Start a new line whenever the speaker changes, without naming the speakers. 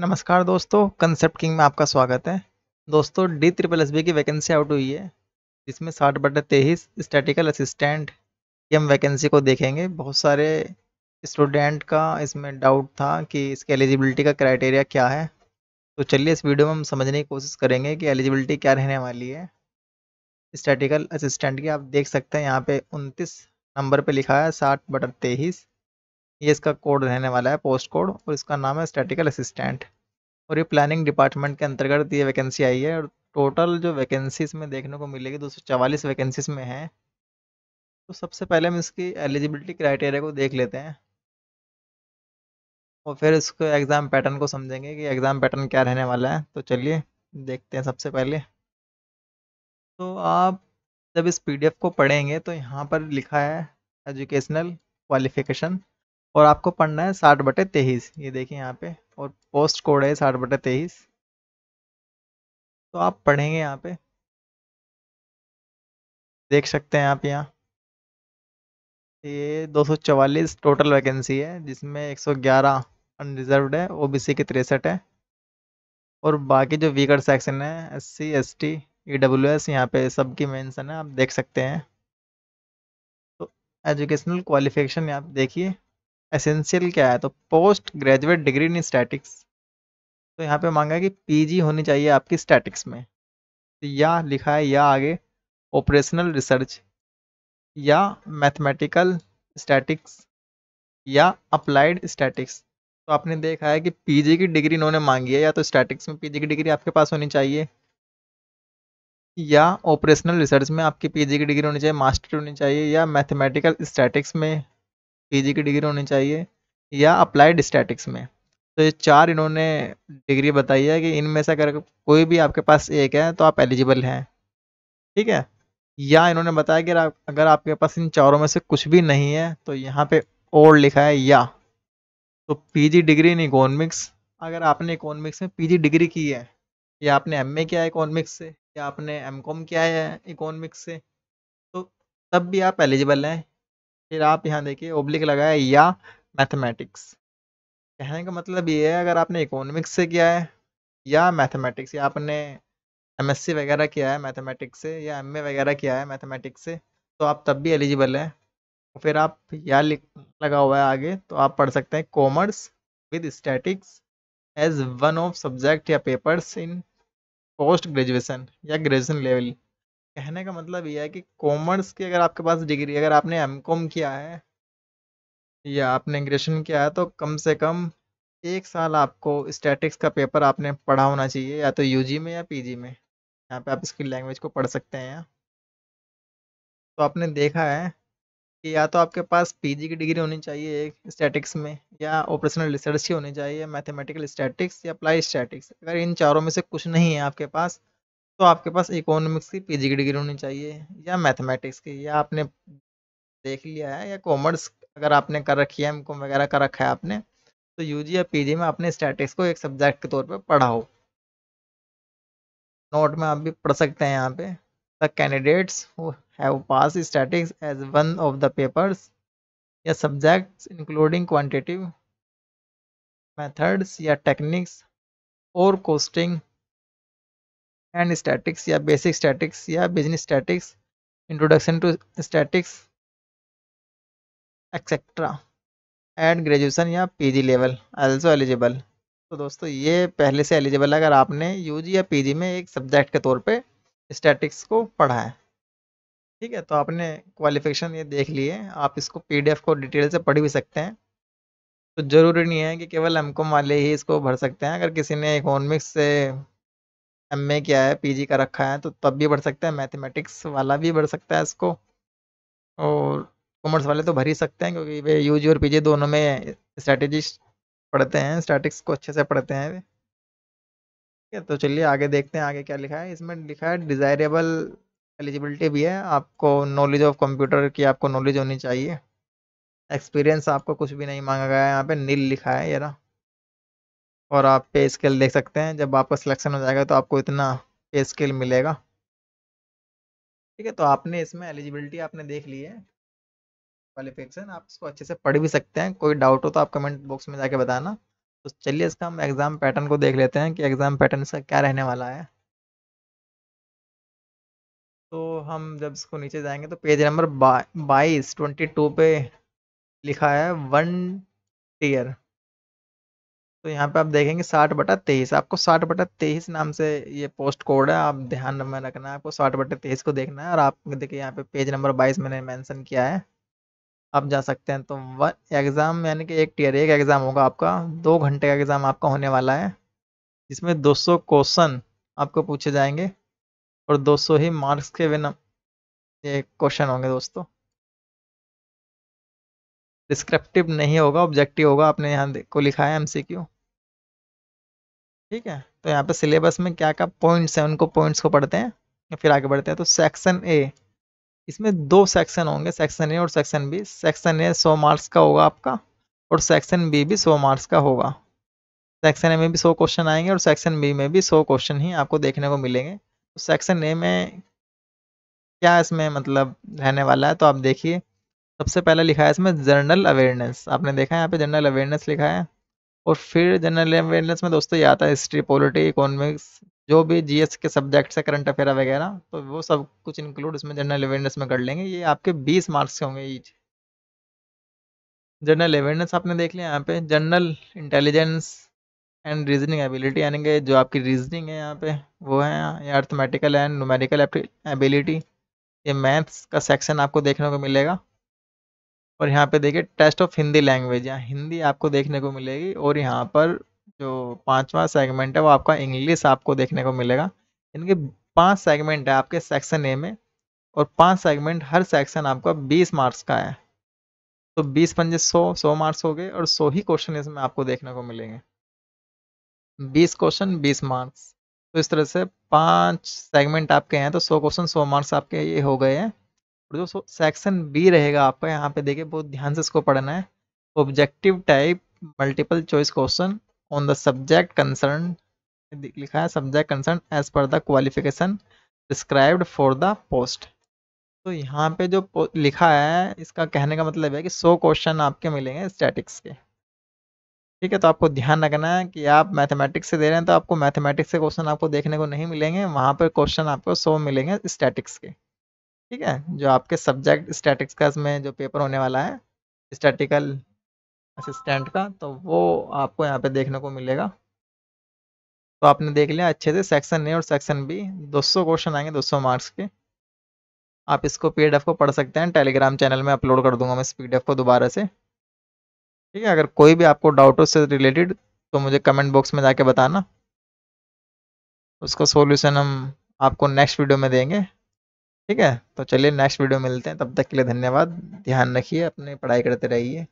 नमस्कार दोस्तों concept king में आपका स्वागत है दोस्तों डी ट्रिपल एस बी की वैकेंसी आउट हुई है जिसमें साठ बटे तेईस स्टैटिकल असिस्टेंट की हम वैकेंसी को देखेंगे बहुत सारे स्टूडेंट का इसमें डाउट था कि इसके एलिजिबिलिटी का क्राइटेरिया क्या है तो चलिए इस वीडियो में हम समझने की कोशिश करेंगे कि एलिजिबिलिटी क्या रहने वाली है स्टैटिकल असिस्टेंट की आप देख सकते हैं यहाँ पे उनतीस नंबर पर लिखा है साठ बटर तेईस ये इसका कोड रहने वाला है पोस्ट कोड और इसका नाम है स्टैटिकल असिस्टेंट और ये प्लानिंग डिपार्टमेंट के अंतर्गत ये वैकेंसी आई है और टोटल जो वैकेंसीज में देखने को मिलेगी दो सौ वैकेंसीज में है तो सबसे पहले हम इसकी एलिजिबिलिटी क्राइटेरिया को देख लेते हैं और फिर इसको एग्ज़ाम पैटर्न को समझेंगे कि एग्ज़ाम पैटर्न क्या रहने वाला है तो चलिए देखते हैं सबसे पहले तो आप जब इस पीडीएफ को पढ़ेंगे तो यहाँ पर लिखा है एजुकेशनल क्वालिफिकेशन और आपको पढ़ना है साठ बटे तेईस ये देखिए यहाँ पे और पोस्ट कोड है साठ बटे तेईस तो आप पढ़ेंगे यहाँ पे देख सकते हैं आप यहाँ ये 244 टोटल वैकेंसी है जिसमें 111 अनरिज़र्व है ओबीसी के तिरसठ है और बाकी जो वीकर सेक्शन है S C S T E W S यहाँ पे सबकी मेंशन है आप देख सकते हैं तो एजुकेशनल क्वालिफिकेशन आप देखिए एसेंशियल क्या है तो post graduate degree in statistics तो यहाँ पे मांगा है कि पीजी होनी चाहिए आपकी स्टैटिक्स में तो या लिखा है या आगे ऑपरेशनल रिसर्च या मैथमेटिकल स्टैटिक्स या अप्लाइड स्टैटिक्स तो आपने देखा है कि पीजी की डिग्री इन्होंने मांगी है या तो स्टैटिक्स में पीजी की डिग्री आपके पास होनी चाहिए या ऑपरेशनल रिसर्च में आपकी पीजी की डिग्री होनी चाहिए मास्टर होनी चाहिए या मैथमेटिकल स्टैटिक्स में पीजी की डिग्री होनी चाहिए या अप्लाइड स्टैटिक्स में तो ये चार इन्होंने डिग्री बताई है कि इनमें से अगर कोई भी आपके पास एक है तो आप एलिजिबल हैं ठीक है या इन्होंने बताया कि अगर आपके पास इन चारों में से कुछ भी नहीं है तो यहाँ पे और लिखा है या तो पीजी डिग्री इन इकोनॉमिक्स अगर आपने इकोनॉमिक्स में पीजी डिग्री की है या आपने एमए किया है इकोनॉमिक्स से या आपने एमकॉम किया है इकोनॉमिक्स से तो तब भी आप एलिजिबल हैं फिर आप यहाँ देखिए ओब्लिक लगाया या मैथमेटिक्स कहने का मतलब ये है अगर आपने इकोनॉमिक्स से किया है या मैथमेटिक्स या आपने एमएससी वगैरह किया है मैथमेटिक्स से या एमए वगैरह किया है मैथमेटिक्स से तो आप तब भी एलिजिबल हैं तो फिर आप या लिख लगा हुआ है आगे तो आप पढ़ सकते हैं commerce with statistics as one of subject या पेपर्स इन पोस्ट ग्रेजुएसन या ग्रेजुएशन लेवल कहने का मतलब ये है कि कॉमर्स की अगर आपके पास डिग्री अगर आपने एम कॉम किया है या आपने ग्रेजुएशन किया है तो कम से कम एक साल आपको स्टैटिक्स का पेपर आपने पढ़ा होना चाहिए या तो यूजी में या पीजी में यहाँ पे आप इसकी लैंग्वेज को पढ़ सकते हैं तो आपने देखा है कि या तो आपके पास पीजी की डिग्री होनी चाहिए एक स्टैटिक्स में या ऑपरेशनल रिसर्च की होनी चाहिए मैथमेटिकल स्टैटिक्स या अप्लाई स्टैटिक्स अगर इन चारों में से कुछ नहीं है आपके पास तो आपके पास इकोनॉमिक्स की पीजी की डिग्री होनी चाहिए या मैथमेटिक्स की या आपने देख लिया है या कॉमर्स अगर आपने कर रखी है एम वगैरह कर रखा है आपने तो यूजी या पीजी में आपने स्टैटिक्स को एक सब्जेक्ट के तौर पर पढ़ा हो नोट में आप भी पढ़ सकते हैं यहाँ पे the candidates have pass statistics as one of the papers या सब्जेक्ट्स इंक्लूडिंग क्वान्टिटिव मैथड्स या टेक्निक्स और कोस्टिंग एंड स्टैटिक्स या बेसिक स्टैटिक्स या business statistics introduction to statistics etcetera at graduation या पीजी लेवल आल्सो एलिजिबल तो दोस्तों ये पहले से एलिजिबल है अगर आपने यूजी या पीजी में एक सब्जेक्ट के तौर पे स्टैटिक्स को पढ़ा है ठीक है तो आपने क्वालिफिकेशन ये देख लिए आप इसको पीडीएफ को डिटेल से पढ़ भी सकते हैं तो ज़रूरी नहीं है कि केवल एम वाले ही इसको भर सकते हैं अगर किसी ने इकोनॉमिक्स से एम ए क्या है पीजी का रखा है तो तब भी बढ़ सकते हैं मैथमेटिक्स वाला भी बढ़ सकता है इसको और कॉमर्स वाले तो भर ही सकते हैं क्योंकि वे यू और पीजी दोनों में स्ट्रेटेजी पढ़ते हैं स्टैटिक्स को अच्छे से पढ़ते हैं ठीक है तो चलिए आगे देखते हैं आगे क्या लिखा है इसमें लिखा है डिज़ायरेबल एलिजिबिलिटी भी है आपको नॉलेज ऑफ कंप्यूटर की आपको नॉलेज होनी चाहिए एक्सपीरियंस आपको कुछ भी नहीं मांगा गया है यहाँ पे नील लिखा है यार और आप पे स्केल देख सकते हैं जब आपका सिलेक्शन हो जाएगा तो आपको इतना पे स्केल मिलेगा ठीक है तो आपने इसमें एलिजिबिलिटी आपने देख ली है क्वालिफिकेशन आप इसको अच्छे से पढ़ भी सकते हैं कोई डाउट हो तो आप कमेंट बॉक्स में जाके बताना तो चलिए इसका हम एग्ज़ाम पैटर्न को देख लेते हैं कि एग्ज़ाम पैटर्न इसका क्या रहने वाला है तो हम जब इसको नीचे जाएंगे तो पेज नंबर बाईस ट्वेंटी टू पे लिखा है वन टीयर तो यहाँ पे आप देखेंगे साठ बटा तेईस आपको साठ बटा तेईस नाम से ये पोस्ट कोड है आप ध्यान में रखना है आपको साठ बटा तेईस को देखना है और आप देखिए यहाँ पे पेज नंबर बाईस मैंने मेंशन किया है आप जा सकते हैं तो वन एग्ज़ाम यानी कि एक टीयर एक एग्ज़ाम होगा आपका दो घंटे का एग्ज़ाम आपका होने वाला है जिसमें दो सौ क्वेश्चन आपको पूछे जाएंगे और दो सौ ही मार्क्स के बिना एक क्वेश्चन होंगे दोस्तों डिस्क्रिप्टिव नहीं होगा ऑब्जेक्टिव होगा आपने यहाँ को लिखा है एमसीक्यू ठीक है तो यहाँ पे सिलेबस में क्या क्या पॉइंट्स हैं उनको पॉइंट्स को पढ़ते हैं या फिर आगे बढ़ते हैं तो सेक्शन ए इसमें दो सेक्शन होंगे सेक्शन ए और सेक्शन बी सेक्शन ए सौ मार्क्स का होगा आपका और सेक्शन बी भी सौ मार्क्स का होगा सेक्शन ए में भी सौ क्वेश्चन आएंगे और सेक्शन बी में भी सौ क्वेश्चन ही आपको देखने को मिलेंगे तो सेक्शन ए में क्या इसमें मतलब रहने वाला है तो आप देखिए सबसे पहला लिखा है इसमें जनरल अवेयरनेस आपने देखा है यहाँ पे जनरल अवेयरनेस लिखा है और फिर जनरल अवेयरनेस में दोस्तों ये आता है हिस्ट्री पॉलिटी इकोनॉमिक्स जो भी जीएस के सब्जेक्ट्स है करंट अफेयर वगैरह तो वो सब कुछ इंक्लूड इसमें जनरल अवेयरनेस में कर लेंगे ये आपके बीस मार्क्स के होंगे ईच जनरल अवेयरनेस आपने देख लिया यहाँ पे general intelligence and reasoning ability यानी कि जो आपकी रीजनिंग है यहाँ पे वो है अर्थमेटिकल एंड नोमेटिकल एबिलिटी ये मैथ्स का सेक्शन आपको देखने को मिलेगा और यहाँ पे देखिए टेस्ट ऑफ हिंदी लैंग्वेज यहाँ हिंदी आपको देखने को मिलेगी और यहाँ पर जो पांचवा सेगमेंट है वो आपका इंग्लिश आपको देखने को मिलेगा इनके पांच सेगमेंट है आपके सेक्शन ए में और पांच सेगमेंट हर सेक्शन आपका बीस मार्क्स का है तो बीस पंजे सौ सौ मार्क्स हो गए और सौ ही क्वेश्चन इसमें आपको देखने को मिलेंगे बीस क्वेश्चन बीस मार्क्स तो इस तरह से पांच सेगमेंट आपके हैं तो सौ क्वेश्चन सौ मार्क्स आपके ये हो गए हैं और तो दोस्तों सेक्शन बी रहेगा आपका यहाँ पे देखिए बहुत ध्यान से इसको पढ़ना है objective type multiple choice question on the subject concern लिखा है subject concern as per the qualification described for the post तो यहाँ पे जो लिखा है इसका कहने का मतलब है कि सौ क्वेश्चन आपके मिलेंगे स्टैटिक्स के ठीक है तो आपको ध्यान रखना है कि आप मैथमेटिक्स से दे रहे हैं तो आपको मैथमेटिक्स से क्वेश्चन आपको देखने को नहीं मिलेंगे वहाँ पर क्वेश्चन आपको सौ मिलेंगे स्टैटिक्स के ठीक है जो आपके सब्जेक्ट स्टैटिक्स का इसमें जो पेपर होने वाला है स्टैटिकल असिस्टेंट का तो वो आपको यहाँ पे देखने को मिलेगा तो आपने देख लिया अच्छे से सेक्शन ए और सेक्शन बी 200 क्वेश्चन आएंगे 200 मार्क्स के आप इसको पीडीएफ को पढ़ सकते हैं टेलीग्राम चैनल में अपलोड कर दूंगा मैं इस पी को दोबारा से ठीक है अगर कोई भी आपको डाउट हो से रिलेटेड तो मुझे कमेंट बॉक्स में जाके बताना उसका सोल्यूशन हम आपको नेक्स्ट वीडियो में देंगे ठीक है तो चलिए नेक्स्ट वीडियो मिलते हैं तब तक के लिए धन्यवाद ध्यान रखिए अपनी पढ़ाई करते रहिए